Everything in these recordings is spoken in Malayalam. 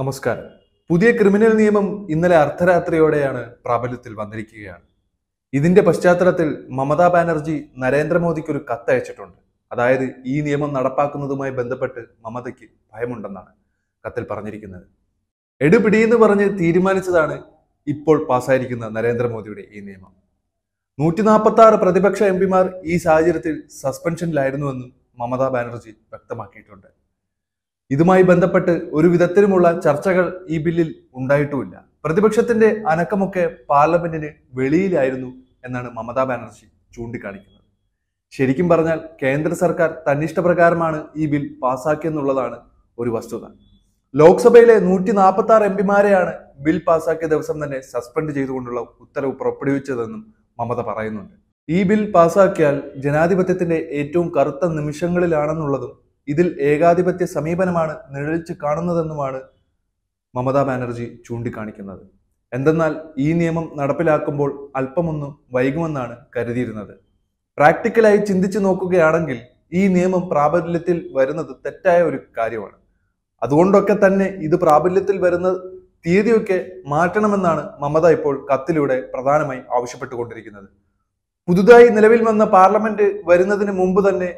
നമസ്കാരം പുതിയ ക്രിമിനൽ നിയമം ഇന്നലെ അർദ്ധരാത്രിയോടെയാണ് പ്രാബല്യത്തിൽ വന്നിരിക്കുകയാണ് ഇതിന്റെ പശ്ചാത്തലത്തിൽ മമതാ ബാനർജി നരേന്ദ്രമോദിക്ക് ഒരു കത്തയച്ചിട്ടുണ്ട് അതായത് ഈ നിയമം നടപ്പാക്കുന്നതുമായി ബന്ധപ്പെട്ട് മമതയ്ക്ക് ഭയമുണ്ടെന്നാണ് കത്തിൽ പറഞ്ഞിരിക്കുന്നത് എടുപിടി എന്ന് പറഞ്ഞ് തീരുമാനിച്ചതാണ് ഇപ്പോൾ പാസ്സായിരിക്കുന്ന നരേന്ദ്രമോദിയുടെ ഈ നിയമം നൂറ്റി നാൽപ്പത്തി ആറ് പ്രതിപക്ഷ എം പിമാർ ഈ സാഹചര്യത്തിൽ സസ്പെൻഷനിലായിരുന്നുവെന്നും മമതാ ബാനർജി വ്യക്തമാക്കിയിട്ടുണ്ട് ഇതുമായി ബന്ധപ്പെട്ട് ഒരു വിധത്തിലുമുള്ള ചർച്ചകൾ ഈ ബില്ലിൽ ഉണ്ടായിട്ടുമില്ല പ്രതിപക്ഷത്തിന്റെ അനക്കമൊക്കെ പാർലമെന്റിന് വെളിയിലായിരുന്നു എന്നാണ് മമതാ ബാനർജി ചൂണ്ടിക്കാണിക്കുന്നത് ശരിക്കും പറഞ്ഞാൽ കേന്ദ്ര സർക്കാർ തന്നിഷ്ടപ്രകാരമാണ് ഈ ബിൽ പാസാക്കിയെന്നുള്ളതാണ് ഒരു വസ്തുത ലോക്സഭയിലെ നൂറ്റി നാൽപ്പത്തി ആറ് എം പിമാരെയാണ് ബിൽ പാസാക്കിയ ദിവസം തന്നെ സസ്പെൻഡ് ചെയ്തുകൊണ്ടുള്ള ഉത്തരവ് പുറപ്പെടുവിച്ചതെന്നും മമത പറയുന്നുണ്ട് ഈ ബിൽ പാസാക്കിയാൽ ജനാധിപത്യത്തിന്റെ ഏറ്റവും കറുത്ത നിമിഷങ്ങളിലാണെന്നുള്ളതും ഇതിൽ ഏകാധിപത്യ സമീപനമാണ് നിഴലിച്ച് കാണുന്നതെന്നുമാണ് മമതാ ബാനർജി ചൂണ്ടിക്കാണിക്കുന്നത് എന്തെന്നാൽ ഈ നിയമം നടപ്പിലാക്കുമ്പോൾ അല്പമൊന്നും വൈകുമെന്നാണ് കരുതിയിരുന്നത് പ്രാക്ടിക്കലായി ചിന്തിച്ചു നോക്കുകയാണെങ്കിൽ ഈ നിയമം പ്രാബല്യത്തിൽ വരുന്നത് തെറ്റായ ഒരു കാര്യമാണ് അതുകൊണ്ടൊക്കെ തന്നെ ഇത് പ്രാബല്യത്തിൽ വരുന്ന തീയതിയൊക്കെ മാറ്റണമെന്നാണ് മമത ഇപ്പോൾ കത്തിലൂടെ പ്രധാനമായി ആവശ്യപ്പെട്ടുകൊണ്ടിരിക്കുന്നത് പുതുതായി നിലവിൽ വന്ന പാർലമെന്റ് വരുന്നതിന് മുമ്പ് തന്നെ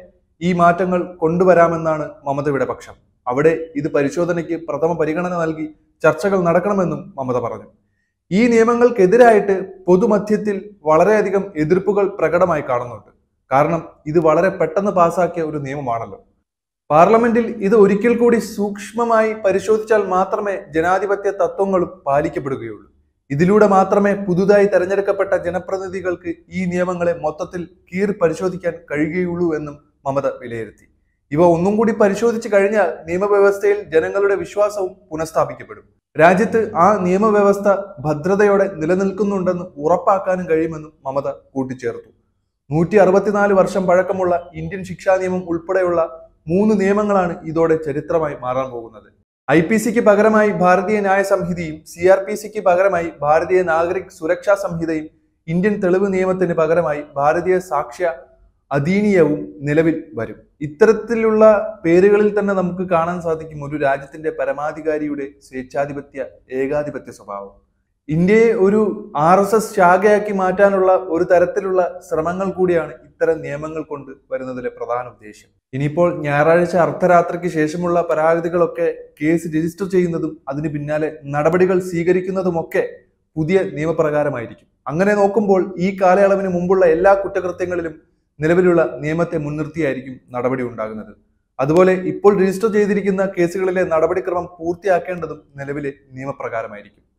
ഈ മാറ്റങ്ങൾ കൊണ്ടുവരാമെന്നാണ് മമതയുടെ പക്ഷം അവിടെ ഇത് പരിശോധനയ്ക്ക് പ്രഥമ പരിഗണന നൽകി ചർച്ചകൾ നടക്കണമെന്നും മമത പറഞ്ഞു ഈ നിയമങ്ങൾക്കെതിരായിട്ട് പൊതുമധ്യത്തിൽ വളരെയധികം എതിർപ്പുകൾ പ്രകടമായി കാണുന്നുണ്ട് കാരണം ഇത് വളരെ പെട്ടെന്ന് പാസാക്കിയ ഒരു നിയമമാണല്ലോ പാർലമെന്റിൽ ഇത് ഒരിക്കൽ കൂടി സൂക്ഷ്മമായി പരിശോധിച്ചാൽ മാത്രമേ ജനാധിപത്യ തത്വങ്ങളും പാലിക്കപ്പെടുകയുള്ളൂ ഇതിലൂടെ മാത്രമേ പുതുതായി തെരഞ്ഞെടുക്കപ്പെട്ട ജനപ്രതിനിധികൾക്ക് ഈ നിയമങ്ങളെ മൊത്തത്തിൽ കീർ പരിശോധിക്കാൻ കഴിയുകയുള്ളൂ എന്നും മമത വിലയിരുത്തി ഇവ ഒന്നും കൂടി പരിശോധിച്ചു കഴിഞ്ഞാൽ നിയമവ്യവസ്ഥയിൽ ജനങ്ങളുടെ വിശ്വാസവും പുനഃസ്ഥാപിക്കപ്പെടും രാജ്യത്ത് ആ നിയമവ്യവസ്ഥ ഭദ്രതയോടെ നിലനിൽക്കുന്നുണ്ടെന്ന് ഉറപ്പാക്കാനും കഴിയുമെന്നും മമത കൂട്ടിച്ചേർത്തു നൂറ്റി അറുപത്തിനാല് വർഷം പഴക്കമുള്ള ഇന്ത്യൻ ശിക്ഷാ നിയമം ഉൾപ്പെടെയുള്ള മൂന്ന് നിയമങ്ങളാണ് ഇതോടെ ചരിത്രമായി മാറാൻ പോകുന്നത് ഐ പി സിക്ക് പകരമായി ഭാരതീയ ന്യായ സംഹിതയും സി ആർ പി സിക്ക് പകരമായി ഭാരതീയ നാഗരിക് സുരക്ഷാ സംഹിതയും ഇന്ത്യൻ തെളിവ് നിയമത്തിന് പകരമായി ഭാരതീയ സാക്ഷ്യ അധീനീയവും നിലവിൽ വരും ഇത്തരത്തിലുള്ള പേരുകളിൽ തന്നെ നമുക്ക് കാണാൻ സാധിക്കും ഒരു രാജ്യത്തിന്റെ പരമാധികാരിയുടെ സ്വേച്ഛാധിപത്യ ഏകാധിപത്യ സ്വഭാവം ഇന്ത്യയെ ഒരു ആർ എസ് എസ് ശാഖയാക്കി മാറ്റാനുള്ള ഒരു തരത്തിലുള്ള ശ്രമങ്ങൾ കൂടിയാണ് ഇത്തരം നിയമങ്ങൾ കൊണ്ട് വരുന്നതിലെ പ്രധാന ഉദ്ദേശ്യം ഇനിയിപ്പോൾ ഞായറാഴ്ച അർദ്ധരാത്രിക്ക് ശേഷമുള്ള പരാതികളൊക്കെ കേസ് രജിസ്റ്റർ ചെയ്യുന്നതും അതിന് പിന്നാലെ നടപടികൾ സ്വീകരിക്കുന്നതുമൊക്കെ പുതിയ നിയമപ്രകാരമായിരിക്കും അങ്ങനെ നോക്കുമ്പോൾ ഈ കാലയളവിന് മുമ്പുള്ള എല്ലാ കുറ്റകൃത്യങ്ങളിലും നിലവിലുള്ള നിയമത്തെ മുൻനിർത്തിയായിരിക്കും നടപടി ഉണ്ടാകുന്നത് അതുപോലെ ഇപ്പോൾ രജിസ്റ്റർ ചെയ്തിരിക്കുന്ന കേസുകളിലെ നടപടിക്രമം പൂർത്തിയാക്കേണ്ടതും നിലവിലെ നിയമപ്രകാരമായിരിക്കും